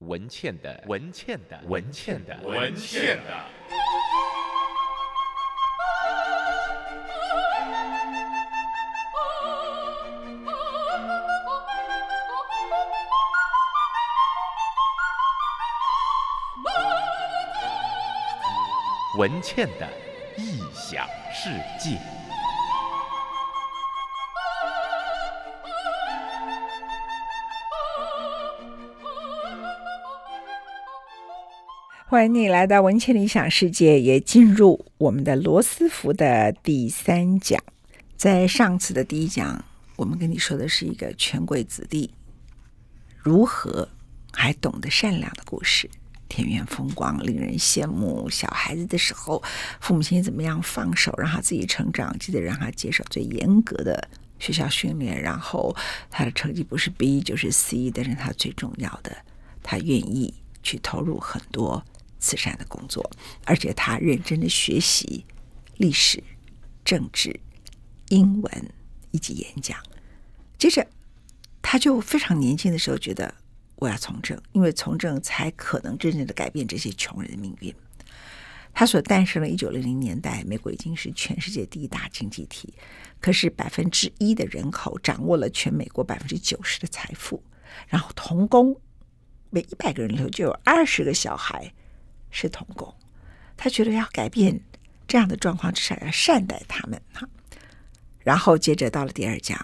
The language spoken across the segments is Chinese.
文倩的文倩的文倩的文倩的文倩的异想世界。欢迎你来到文茜理想世界，也进入我们的罗斯福的第三讲。在上次的第一讲，我们跟你说的是一个权贵子弟如何还懂得善良的故事。田园风光令人羡慕。小孩子的时候，父母亲怎么样放手让他自己成长？记得让他接受最严格的学校训练，然后他的成绩不是 B 就是 C，但是他最重要的，他愿意去投入很多。慈善的工作，而且他认真的学习历史、政治、英文以及演讲。接着，他就非常年轻的时候觉得我要从政，因为从政才可能真正的改变这些穷人的命运。他所诞生的一九零零年代，美国已经是全世界第一大经济体，可是百分之一的人口掌握了全美国百分之九十的财富，然后童工每一百个人头就有二十个小孩。是童工，他觉得要改变这样的状况，至少要善待他们哈。然后接着到了第二讲，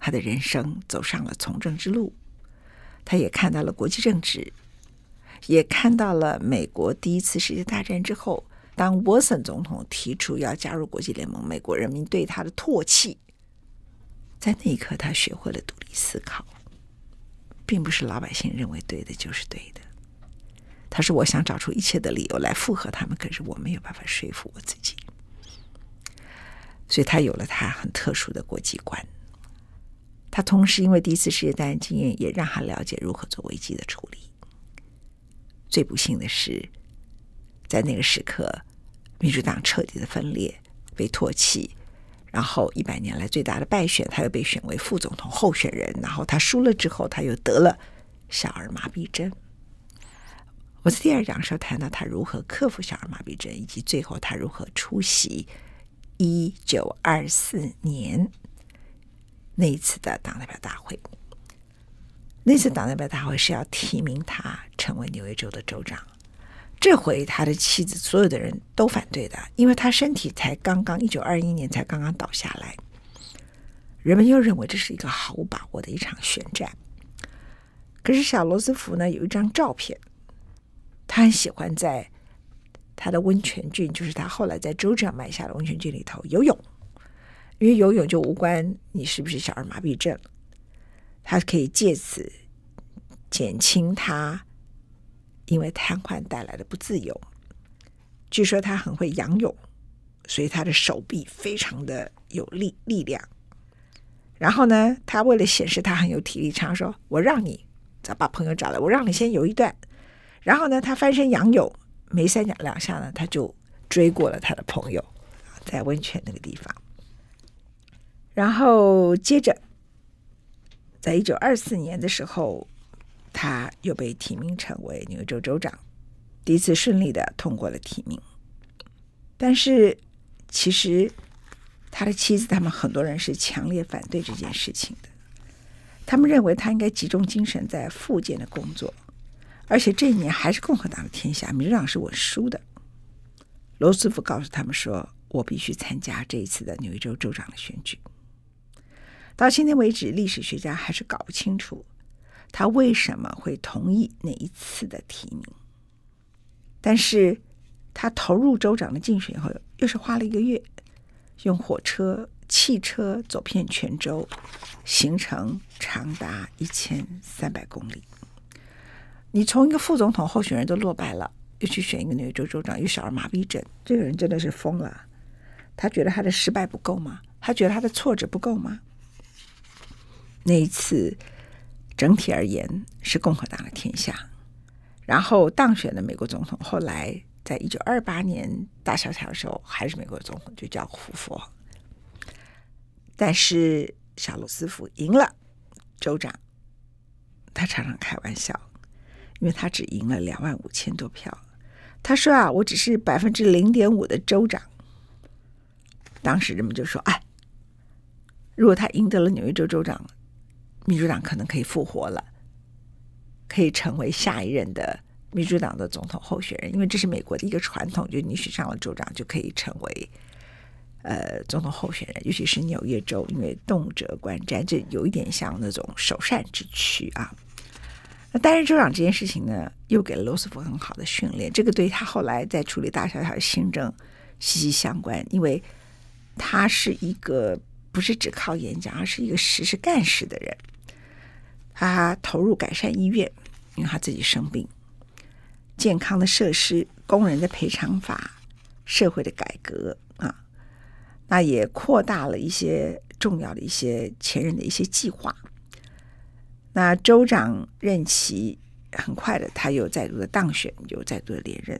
他的人生走上了从政之路，他也看到了国际政治，也看到了美国第一次世界大战之后，当沃森总统提出要加入国际联盟，美国人民对他的唾弃，在那一刻，他学会了独立思考，并不是老百姓认为对的就是对的。他说：“我想找出一切的理由来附和他们，可是我没有办法说服我自己。”所以，他有了他很特殊的国际观。他同时因为第一次世界大战经验，也让他了解如何做危机的处理。最不幸的是，在那个时刻，民主党彻底的分裂，被唾弃，然后一百年来最大的败选，他又被选为副总统候选人。然后他输了之后，他又得了小儿麻痹症。我在第二讲的时候谈到他如何克服小儿麻痹症，以及最后他如何出席一九二四年那一次的党代表大会。那次党代表大会是要提名他成为纽约州的州长。这回他的妻子，所有的人都反对的，因为他身体才刚刚一九二一年才刚刚倒下来。人们又认为这是一个毫无把握的一场选战。可是小罗斯福呢，有一张照片。他很喜欢在他的温泉郡，就是他后来在州长买下的温泉郡里头游泳，因为游泳就无关你是不是小儿麻痹症，他可以借此减轻他因为瘫痪带来的不自由。据说他很会仰泳，所以他的手臂非常的有力力量。然后呢，他为了显示他很有体力，常说：“我让你，再把朋友找来，我让你先游一段。”然后呢，他翻身仰泳，没三两两下呢，他就追过了他的朋友，在温泉那个地方。然后接着，在一九二四年的时候，他又被提名成为纽约州州长，第一次顺利的通过了提名。但是，其实他的妻子他们很多人是强烈反对这件事情的，他们认为他应该集中精神在复建的工作。而且这一年还是共和党的天下，民主党是我输的。罗斯福告诉他们说：“我必须参加这一次的纽约州州长的选举。”到今天为止，历史学家还是搞不清楚他为什么会同意那一次的提名。但是他投入州长的竞选以后，又是花了一个月，用火车、汽车走遍全州，行程长达一千三百公里。你从一个副总统候选人都落败了，又去选一个纽约州州长，又小儿麻痹症，这个人真的是疯了。他觉得他的失败不够吗？他觉得他的挫折不够吗？那一次整体而言是共和党的天下，然后当选的美国总统，后来在一九二八年大萧条的时候还是美国总统，就叫胡佛。但是小罗斯福赢了州长，他常常开玩笑。因为他只赢了两万五千多票，他说啊，我只是百分之零点五的州长。当时人们就说，哎，如果他赢得了纽约州州长，民主党可能可以复活了，可以成为下一任的民主党的总统候选人。因为这是美国的一个传统，就是你选上了州长，就可以成为呃总统候选人，尤其是纽约州，因为动辄观战，这有一点像那种首善之区啊。担任州长这件事情呢，又给了罗斯福很好的训练。这个对他后来在处理大小小行政息息相关，因为他是一个不是只靠演讲，而是一个实事干事的人。他投入改善医院，因为他自己生病，健康的设施、工人的赔偿法、社会的改革啊，那也扩大了一些重要的一些前任的一些计划。那州长任期很快的，他又再度的当选，又再度的连任。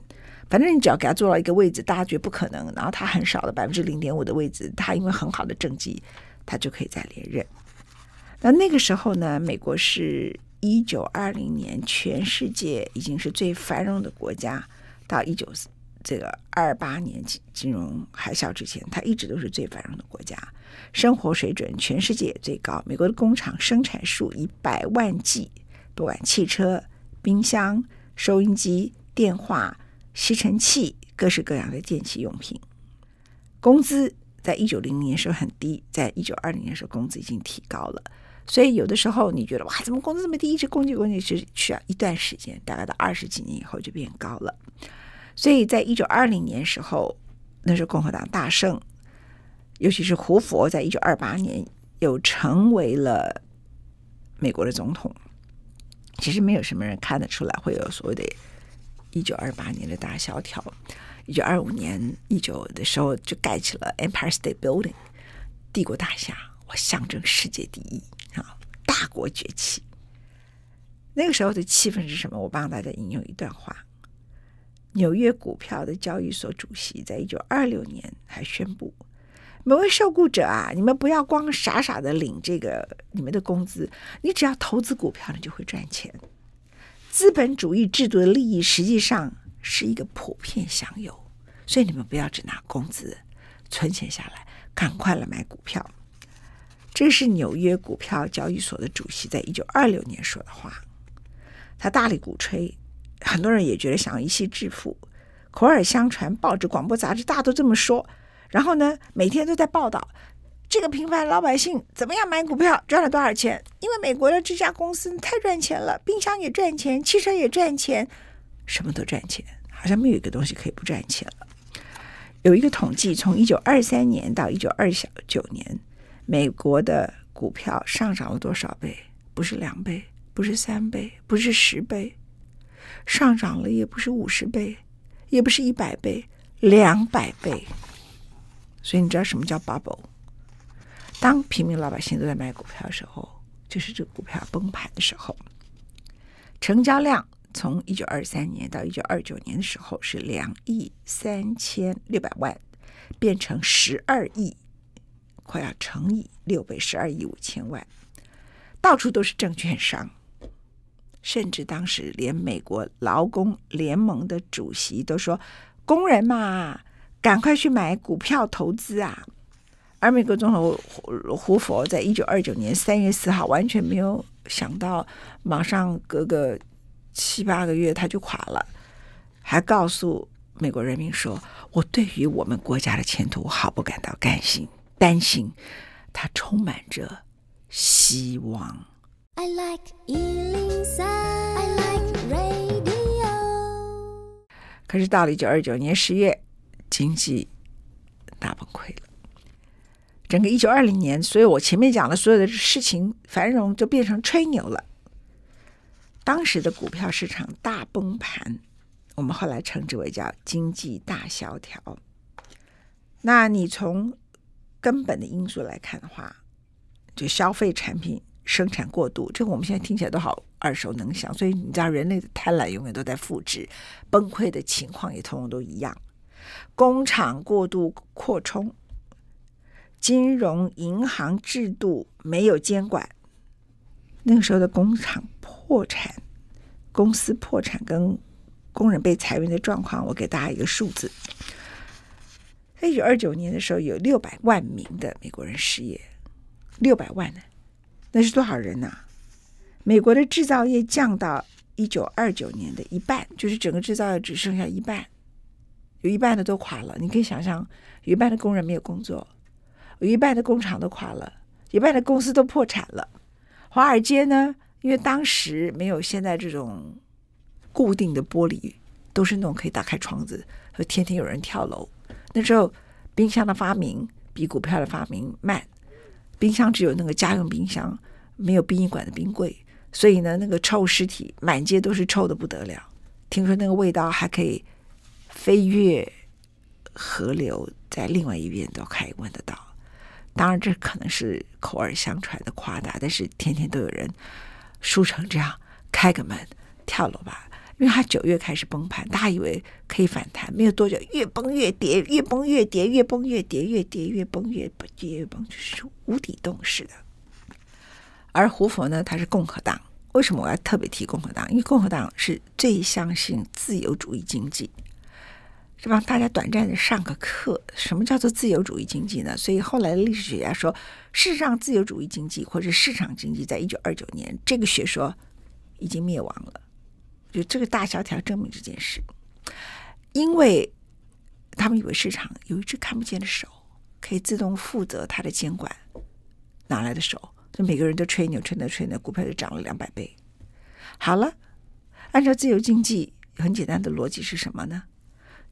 反正你只要给他做到一个位置，大家觉得不可能，然后他很少的百分之零点五的位置，他因为很好的政绩，他就可以再连任。那那个时候呢，美国是一九二零年，全世界已经是最繁荣的国家，到一九四。这个二八年金金融海啸之前，它一直都是最繁荣的国家，生活水准全世界最高。美国的工厂生产数以百万计，不管汽车、冰箱、收音机、电话、吸尘器，各式各样的电器用品。工资在一九零零年时候很低，在一九二零年时候工资已经提高了。所以有的时候你觉得哇，怎么工资这么低？一直供具工具是需要一段时间，大概到二十几年以后就变高了。所以在一九二零年时候，那是共和党大胜，尤其是胡佛在一九二八年又成为了美国的总统。其实没有什么人看得出来会有所谓的一九二八年的大萧条。一九二五年一九的时候就盖起了 Empire State Building 帝国大厦，我象征世界第一啊，大国崛起。那个时候的气氛是什么？我帮大家引用一段话。纽约股票的交易所主席在一九二六年还宣布：“每位受雇者啊，你们不要光傻傻的领这个你们的工资，你只要投资股票，你就会赚钱。资本主义制度的利益实际上是一个普遍享有，所以你们不要只拿工资存钱下来，赶快来买股票。”这是纽约股票交易所的主席在一九二六年说的话，他大力鼓吹。很多人也觉得想要一夕致富，口耳相传，报纸、广播、杂志大都这么说。然后呢，每天都在报道这个平凡老百姓怎么样买股票赚了多少钱。因为美国的这家公司太赚钱了，冰箱也赚钱，汽车也赚钱，什么都赚钱，好像没有一个东西可以不赚钱了。有一个统计，从一九二三年到一九二小九年，美国的股票上涨了多少倍？不是两倍，不是三倍，不是十倍。上涨了也不是五十倍，也不是一百倍，两百倍。所以你知道什么叫 bubble？当平民老百姓都在买股票的时候，就是这个股票崩盘的时候。成交量从一九二三年到一九二九年的时候是两亿三千六百万，变成十二亿，快要乘以六倍，十二亿五千万。到处都是证券商。甚至当时连美国劳工联盟的主席都说：“工人嘛，赶快去买股票投资啊！”而美国总统胡胡佛在一九二九年三月四号完全没有想到，马上隔个七八个月他就垮了，还告诉美国人民说：“我对于我们国家的前途毫不感到担心，担心他充满着希望。” I like 可是到了一九二九年十月，经济大崩溃了。整个一九二零年，所以我前面讲的所有的事情繁荣就变成吹牛了。当时的股票市场大崩盘，我们后来称之为叫经济大萧条。那你从根本的因素来看的话，就消费产品。生产过度，这我们现在听起来都好耳熟能详。所以你知道，人类的贪婪永远都在复制，崩溃的情况也通通都一样。工厂过度扩充，金融银行制度没有监管，那个时候的工厂破产、公司破产跟工人被裁员的状况，我给大家一个数字：一九二九年的时候，有六百万名的美国人失业，六百万呢。那是多少人呐？美国的制造业降到一九二九年的一半，就是整个制造业只剩下一半，有一半的都垮了。你可以想象，有一半的工人没有工作，有一半的工厂都垮了，一半的公司都破产了。华尔街呢，因为当时没有现在这种固定的玻璃，都是那种可以打开窗子，天天有人跳楼。那时候冰箱的发明比股票的发明慢。冰箱只有那个家用冰箱，没有殡仪馆的冰柜，所以呢，那个臭尸体满街都是，臭的不得了。听说那个味道还可以飞越河流，在另外一边都可以闻得到。当然，这可能是口耳相传的夸大，但是天天都有人输成这样，开个门跳楼吧。因为它九月开始崩盘，大家以为可以反弹，没有多久越崩越跌，越崩越跌，越崩越跌，越跌越崩，越崩越跌，越崩就是无底洞似的。而胡佛呢，他是共和党。为什么我要特别提共和党？因为共和党是最相信自由主义经济，是吧？大家短暂的上个课，什么叫做自由主义经济呢？所以后来历史学家说，事实上自由主义经济或者市场经济，在一九二九年这个学说已经灭亡了。就这个大萧条证明这件事，因为他们以为市场有一只看不见的手可以自动负责它的监管，哪来的手？就每个人都吹牛吹牛，吹，牛，股票就涨了两百倍。好了，按照自由经济很简单的逻辑是什么呢？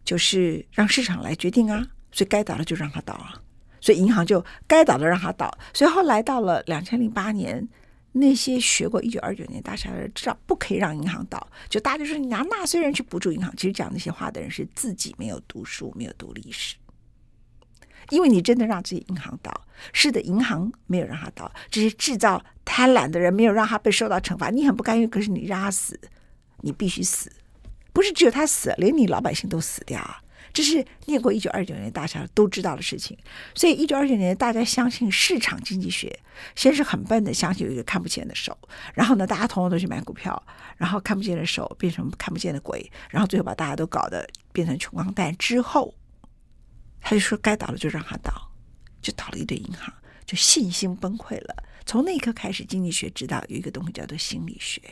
就是让市场来决定啊，所以该倒的就让它倒啊，所以银行就该倒的让它倒。随后来到了两千零八年。那些学过一九二九年大的人知道不可以让银行倒，就大家说你拿纳税人去补助银行，其实讲那些话的人是自己没有读书，没有读历史，因为你真的让这些银行倒，是的，银行没有让他倒，只是制造贪婪的人没有让他被受到惩罚。你很不甘愿，可是你让他死，你必须死，不是只有他死，连你老百姓都死掉。这是念过一九二九年，大家都知道的事情。所以一九二九年，大家相信市场经济学，先是很笨的相信有一个看不见的手。然后呢，大家通通都去买股票，然后看不见的手变成看不见的鬼，然后最后把大家都搞得变成穷光蛋。之后，他就说该倒了就让他倒，就倒了一堆银行，就信心崩溃了。从那一刻开始，经济学知道有一个东西叫做心理学，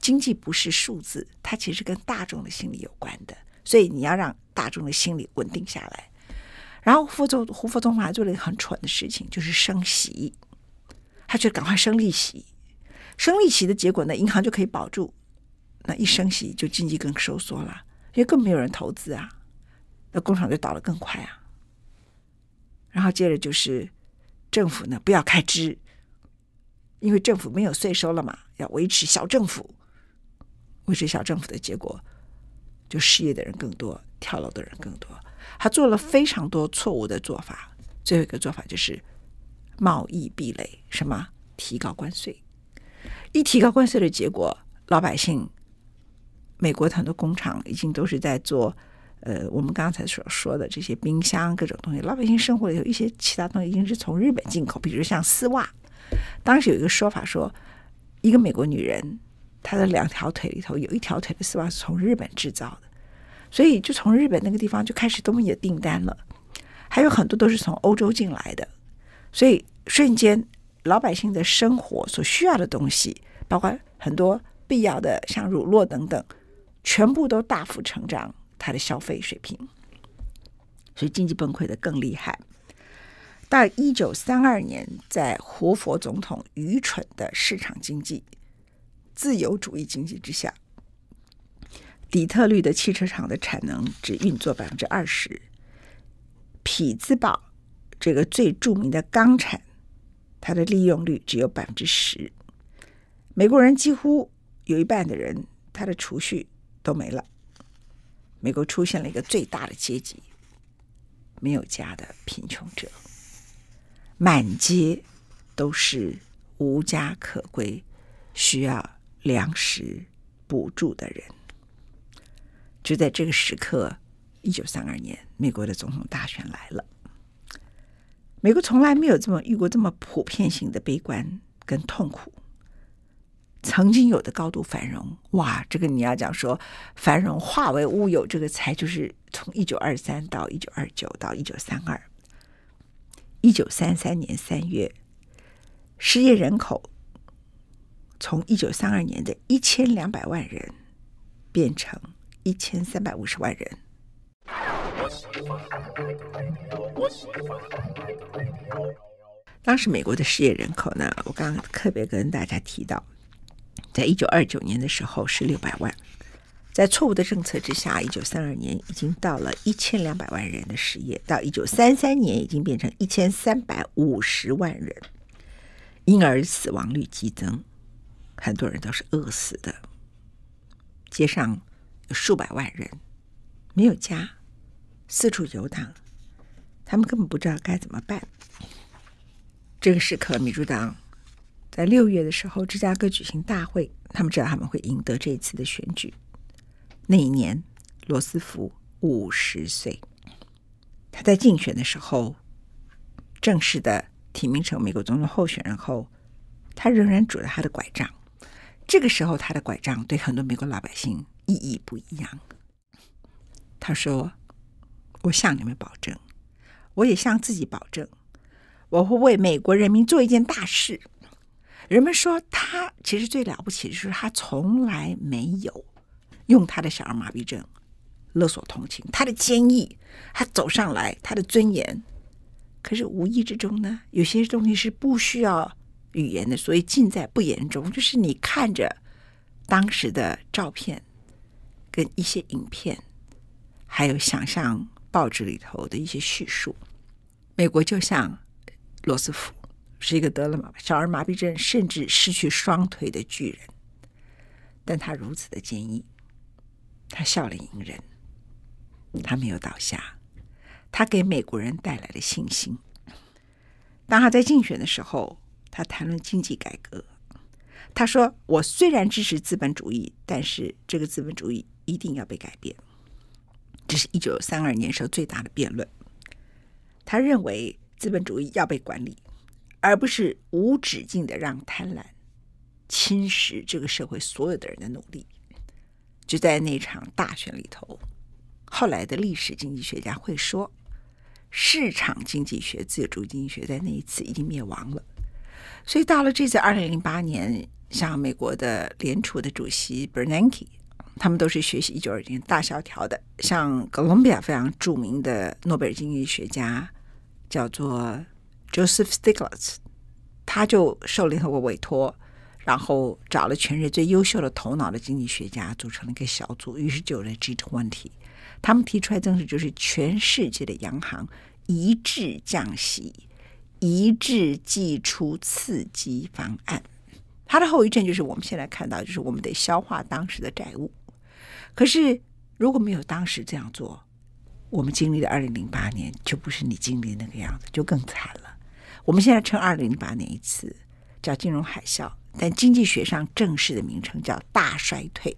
经济不是数字，它其实跟大众的心理有关的。所以你要让大众的心理稳定下来，然后胡作胡佛总统还做了一个很蠢的事情，就是升息，他就赶快升利息，升利息的结果呢，银行就可以保住，那一升息就经济更收缩了，因为更没有人投资啊，那工厂就倒得更快啊，然后接着就是政府呢不要开支，因为政府没有税收了嘛，要维持小政府，维持小政府的结果。就失业的人更多，跳楼的人更多。他做了非常多错误的做法，最后一个做法就是贸易壁垒，什么提高关税。一提高关税的结果，老百姓，美国很多工厂已经都是在做，呃，我们刚才所说的这些冰箱各种东西，老百姓生活里头一些其他东西，已经是从日本进口，比如像丝袜。当时有一个说法说，一个美国女人。他的两条腿里头有一条腿的丝袜是从日本制造的，所以就从日本那个地方就开始多米的订单了。还有很多都是从欧洲进来的，所以瞬间老百姓的生活所需要的东西，包括很多必要的像乳酪等等，全部都大幅成长。他的消费水平，所以经济崩溃的更厉害。到一九三二年，在胡佛总统愚蠢的市场经济。自由主义经济之下，底特律的汽车厂的产能只运作百分之二十，匹兹堡这个最著名的钢产，它的利用率只有百分之十。美国人几乎有一半的人，他的储蓄都没了。美国出现了一个最大的阶级——没有家的贫穷者，满街都是无家可归，需要。粮食补助的人，就在这个时刻，一九三二年，美国的总统大选来了。美国从来没有这么遇过这么普遍性的悲观跟痛苦。曾经有的高度繁荣，哇，这个你要讲说繁荣化为乌有，这个才就是从一九二三到一九二九到一九三二，一九三三年三月，失业人口。从一九三二年的一千两百万人变成一千三百五十万人。当时美国的失业人口呢，我刚刚特别跟大家提到，在一九二九年的时候是六百万，在错误的政策之下，一九三二年已经到了一千两百万人的失业，到一九三三年已经变成一千三百五十万人，婴儿死亡率激增。很多人都是饿死的，街上有数百万人没有家，四处游荡，他们根本不知道该怎么办。这个时刻，民主党在六月的时候，芝加哥举行大会，他们知道他们会赢得这一次的选举。那一年，罗斯福五十岁，他在竞选的时候正式的提名成美国总统候选人后，他仍然拄着他的拐杖。这个时候，他的拐杖对很多美国老百姓意义不一样。他说：“我向你们保证，我也向自己保证，我会为美国人民做一件大事。”人们说他其实最了不起的是，他从来没有用他的小儿麻痹症勒索同情，他的坚毅，他走上来，他的尊严。可是无意之中呢，有些东西是不需要。语言的，所以尽在不言中。就是你看着当时的照片，跟一些影片，还有想象报纸里头的一些叙述，美国就像罗斯福是一个得了小儿麻痹症，甚至失去双腿的巨人，但他如此的坚毅，他笑脸迎人，他没有倒下，他给美国人带来了信心。当他在竞选的时候。他谈论经济改革，他说：“我虽然支持资本主义，但是这个资本主义一定要被改变。”这是一九三二年时候最大的辩论。他认为资本主义要被管理，而不是无止境的让贪婪侵蚀这个社会所有的人的努力。就在那场大选里头，后来的历史经济学家会说，市场经济学、自由经济学在那一次已经灭亡了。所以到了这次二零零八年，像美国的联储的主席 Bernanke，他们都是学习一九二零年大萧条的。像哥伦比亚非常著名的诺贝尔经济学家叫做 Joseph Stiglitz，他就受联合国委托，然后找了全世界最优秀的头脑的经济学家，组成了一个小组，于是就有了这种问题。他们提出来宗旨就是全世界的央行一致降息。一致寄出刺激方案，它的后遗症就是我们现在看到，就是我们得消化当时的债务。可是如果没有当时这样做，我们经历了二零零八年，就不是你经历那个样子，就更惨了。我们现在称二零零八年一次叫金融海啸，但经济学上正式的名称叫大衰退。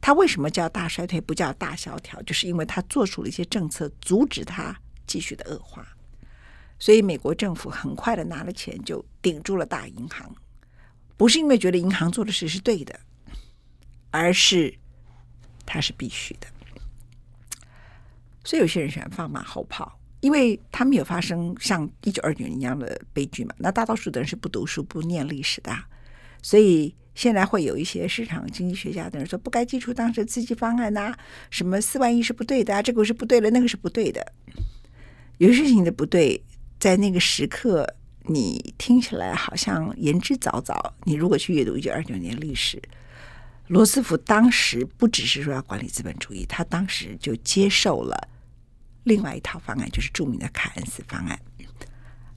它为什么叫大衰退不叫大萧条？就是因为它做出了一些政策，阻止它继续的恶化。所以美国政府很快的拿了钱，就顶住了大银行，不是因为觉得银行做的事是对的，而是它是必须的。所以有些人喜欢放马后炮，因为他没有发生像一九二九年一样的悲剧嘛。那大多数的人是不读书、不念历史的，所以现在会有一些市场经济学家的人说，不该提出当时刺激方案呐，什么四万亿是不对的啊，这个是不对的，那个是不对的，有些事情的不对。在那个时刻，你听起来好像言之凿凿。你如果去阅读一九二九年历史，罗斯福当时不只是说要管理资本主义，他当时就接受了另外一套方案，就是著名的凯恩斯方案。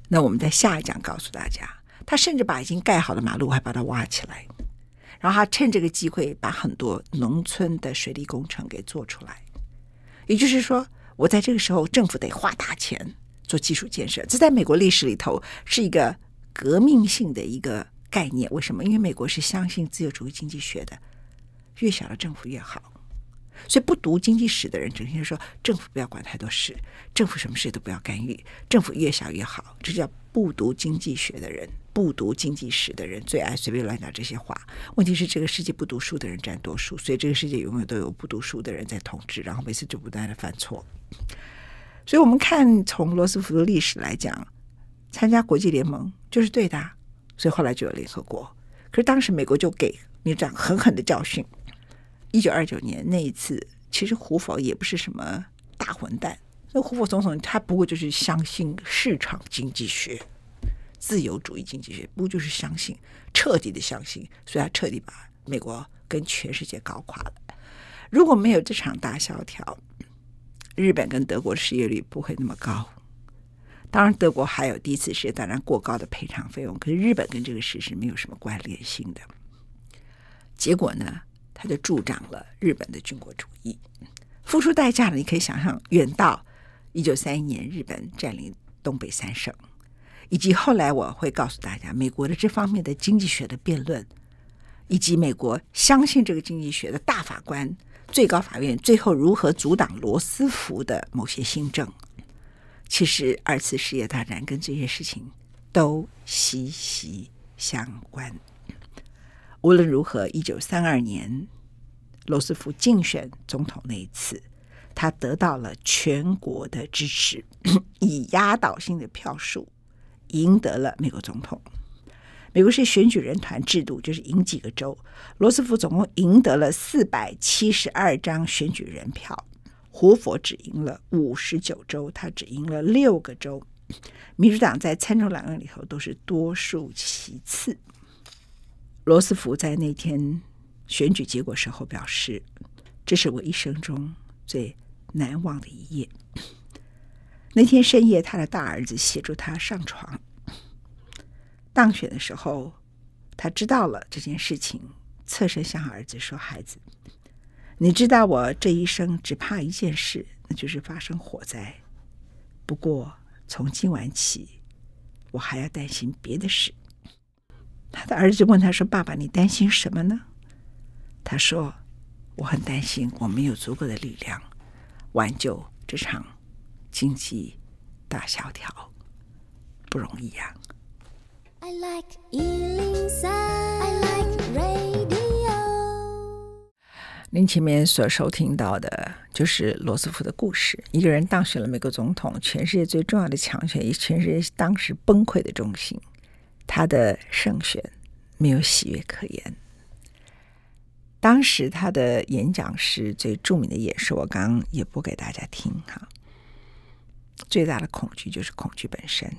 那我们在下一讲告诉大家，他甚至把已经盖好的马路还把它挖起来，然后他趁这个机会把很多农村的水利工程给做出来。也就是说，我在这个时候政府得花大钱。做基础建设，这在美国历史里头是一个革命性的一个概念。为什么？因为美国是相信自由主义经济学的，越小的政府越好。所以不读经济史的人整天说政府不要管太多事，政府什么事都不要干预，政府越小越好。这叫不读经济学的人、不读经济史的人最爱随便乱讲这些话。问题是这个世界不读书的人占多数，所以这个世界永远都有不读书的人在统治，然后每次就不断的犯错。所以我们看，从罗斯福的历史来讲，参加国际联盟就是对的，所以后来就有联合国。可是当时美国就给你这样狠狠的教训。一九二九年那一次，其实胡佛也不是什么大混蛋，那胡佛总统他不过就是相信市场经济学、自由主义经济学，不就是相信彻底的相信，所以他彻底把美国跟全世界搞垮了。如果没有这场大萧条。日本跟德国失业率不会那么高，当然德国还有第一次世界大战过高的赔偿费用，可是日本跟这个事实没有什么关联性的。结果呢，他就助长了日本的军国主义，付出代价呢，你可以想象，远到一九三一年日本占领东北三省，以及后来我会告诉大家，美国的这方面的经济学的辩论，以及美国相信这个经济学的大法官。最高法院最后如何阻挡罗斯福的某些新政？其实二次世界大战跟这些事情都息息相关。无论如何，一九三二年罗斯福竞选总统那一次，他得到了全国的支持，以压倒性的票数赢得了美国总统。美国是选举人团制度，就是赢几个州。罗斯福总共赢得了四百七十二张选举人票，胡佛只赢了五十九州，他只赢了六个州。民主党在参众两院里头都是多数其次。罗斯福在那天选举结果时候表示：“这是我一生中最难忘的一页。”那天深夜，他的大儿子协助他上床。当选的时候，他知道了这件事情，侧身向儿子说：“孩子，你知道我这一生只怕一件事，那就是发生火灾。不过从今晚起，我还要担心别的事。”他的儿子问他说：“爸爸，你担心什么呢？”他说：“我很担心我没有足够的力量挽救这场经济大萧条，不容易啊。” I like 您前面所收听到的，就是罗斯福的故事。一个人当选了美国总统，全世界最重要的强权，以全世界当时崩溃的中心，他的胜选没有喜悦可言。当时他的演讲是最著名的演说，我刚刚也播给大家听哈。最大的恐惧就是恐惧本身。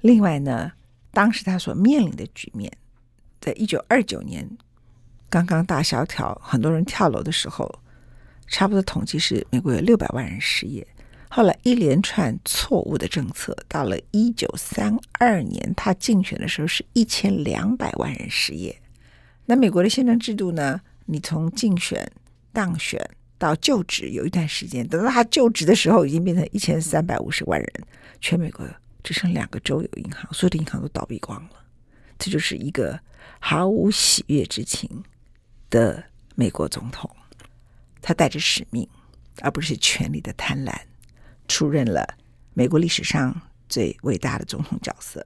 另外呢？当时他所面临的局面，在一九二九年刚刚大萧条，很多人跳楼的时候，差不多统计是美国有六百万人失业。后来一连串错误的政策，到了一九三二年他竞选的时候是一千两百万人失业。那美国的宪政制度呢？你从竞选、当选到就职有一段时间，等到他就职的时候已经变成一千三百五十万人，全美国。只剩两个州有银行，所有的银行都倒闭光了。这就是一个毫无喜悦之情的美国总统，他带着使命，而不是权力的贪婪，出任了美国历史上最伟大的总统角色。